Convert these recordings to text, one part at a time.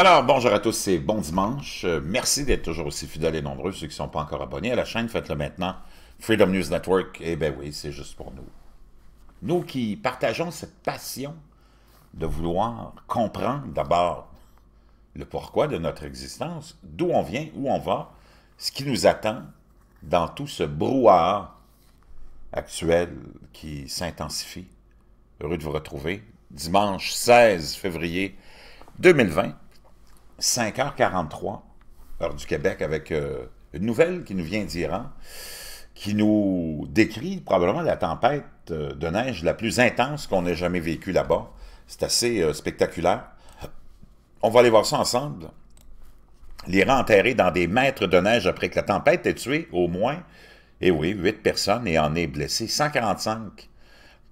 Alors, bonjour à tous et bon dimanche. Euh, merci d'être toujours aussi fidèles et nombreux. Ceux qui ne sont pas encore abonnés à la chaîne, faites-le maintenant. Freedom News Network, eh bien oui, c'est juste pour nous. Nous qui partageons cette passion de vouloir comprendre d'abord le pourquoi de notre existence, d'où on vient, où on va, ce qui nous attend dans tout ce brouhaha actuel qui s'intensifie. Heureux de vous retrouver. Dimanche 16 février 2020. 5h43, heure du Québec, avec euh, une nouvelle qui nous vient d'Iran, qui nous décrit probablement la tempête euh, de neige la plus intense qu'on ait jamais vécue là-bas. C'est assez euh, spectaculaire. On va aller voir ça ensemble. L'Iran enterré dans des mètres de neige après que la tempête ait tué au moins, et eh oui, 8 personnes et en est blessé 145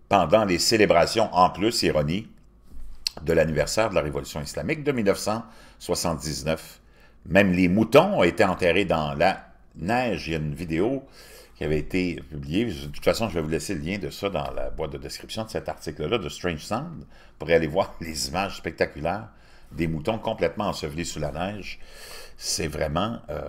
pendant les célébrations en plus, ironie, de l'anniversaire de la Révolution islamique de 1979. Même les moutons ont été enterrés dans la neige. Il y a une vidéo qui avait été publiée. De toute façon, je vais vous laisser le lien de ça dans la boîte de description de cet article-là de Strange Sound pour aller voir les images spectaculaires des moutons complètement ensevelis sous la neige. C'est vraiment, euh,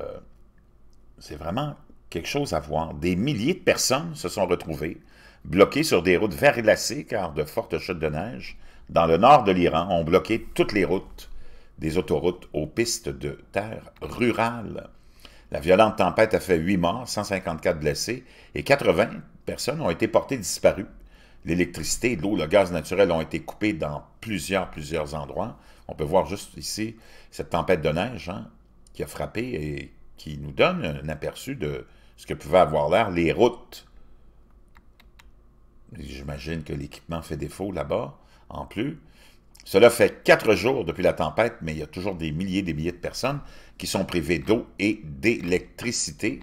c'est vraiment quelque chose à voir. Des milliers de personnes se sont retrouvées bloquées sur des routes verglacées car de fortes chutes de neige dans le nord de l'Iran, ont bloqué toutes les routes des autoroutes aux pistes de terre rurales. La violente tempête a fait 8 morts, 154 blessés et 80 personnes ont été portées disparues. L'électricité, l'eau, le gaz naturel ont été coupés dans plusieurs, plusieurs endroits. On peut voir juste ici cette tempête de neige hein, qui a frappé et qui nous donne un aperçu de ce que pouvaient avoir l'air les routes. J'imagine que l'équipement fait défaut là-bas en plus. Cela fait quatre jours depuis la tempête, mais il y a toujours des milliers et des milliers de personnes qui sont privées d'eau et d'électricité.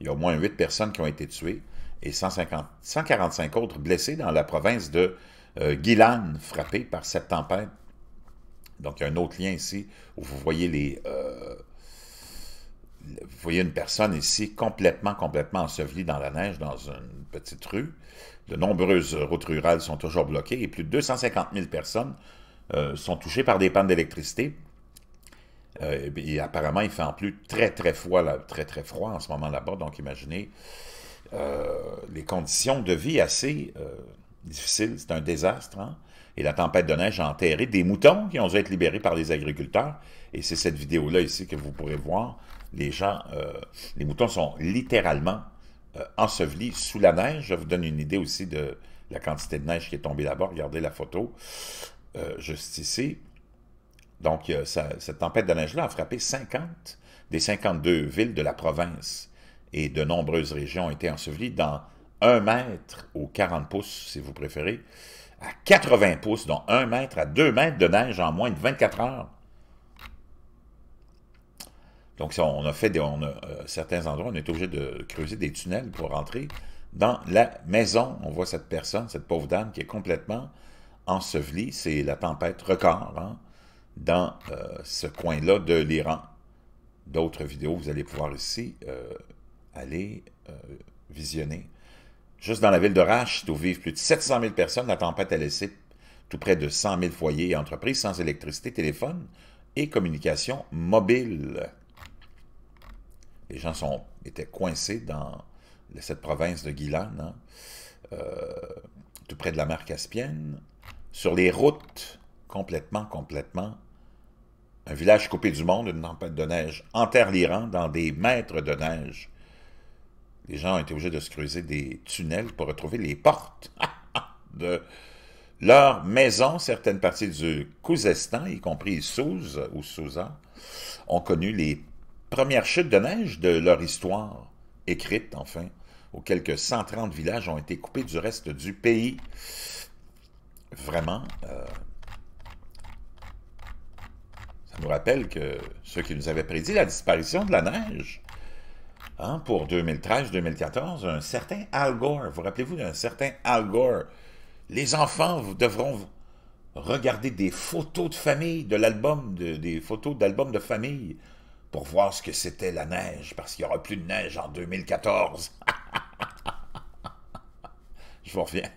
Il y a au moins huit personnes qui ont été tuées et 150, 145 autres blessés dans la province de euh, Guilan Gilan, frappée par cette tempête. Donc, il y a un autre lien ici où vous voyez les... Euh, vous voyez une personne ici complètement, complètement ensevelie dans la neige, dans une petite rue. De nombreuses routes rurales sont toujours bloquées et plus de 250 000 personnes euh, sont touchées par des pannes d'électricité. Euh, et apparemment, il fait en plus très, très froid, très, très froid en ce moment là-bas. Donc, imaginez euh, les conditions de vie assez difficiles. C'est un désastre. Hein. Et la tempête de neige a enterré des moutons qui ont dû être libérés par les agriculteurs. Et c'est cette vidéo-là ici que vous pourrez voir. Les gens, les moutons sont littéralement euh, Enseveli sous la neige. Je vous donne une idée aussi de la quantité de neige qui est tombée là-bas. Regardez la photo euh, juste ici. Donc, cette tempête de neige-là a frappé 50 des 52 villes de la province et de nombreuses régions ont été ensevelies dans 1 mètre ou 40 pouces, si vous préférez, à 80 pouces, dont 1 mètre à 2 mètres de neige en moins de 24 heures. Donc, on a fait des, euh, certains endroits, on est obligé de creuser des tunnels pour rentrer dans la maison. On voit cette personne, cette pauvre dame qui est complètement ensevelie. C'est la tempête record hein, dans euh, ce coin-là de l'Iran. D'autres vidéos, vous allez pouvoir ici euh, aller visionner. Juste dans la ville de rache' où vivent plus de 700 000 personnes, la tempête a laissé tout près de 100 000 foyers et entreprises sans électricité, téléphone et communication mobile les gens sont, étaient coincés dans cette province de Guilan, hein, euh, tout près de la mer Caspienne, sur les routes, complètement, complètement, un village coupé du monde, une tempête de neige, enterre l'Iran dans des mètres de neige. Les gens ont été obligés de se creuser des tunnels pour retrouver les portes ah, de leur maison. Certaines parties du Kouzestan, y compris Souz ou Souza, ont connu les Première chute de neige de leur histoire, écrite enfin, où quelques 130 villages ont été coupés du reste du pays. Vraiment, euh, ça nous rappelle que ceux qui nous avaient prédit la disparition de la neige hein, pour 2013-2014, un certain Al Gore, vous rappelez-vous d'un certain Al Gore, les enfants devront regarder des photos de famille, de l'album, des photos d'albums de famille pour voir ce que c'était la neige, parce qu'il n'y aura plus de neige en 2014. Je vous reviens.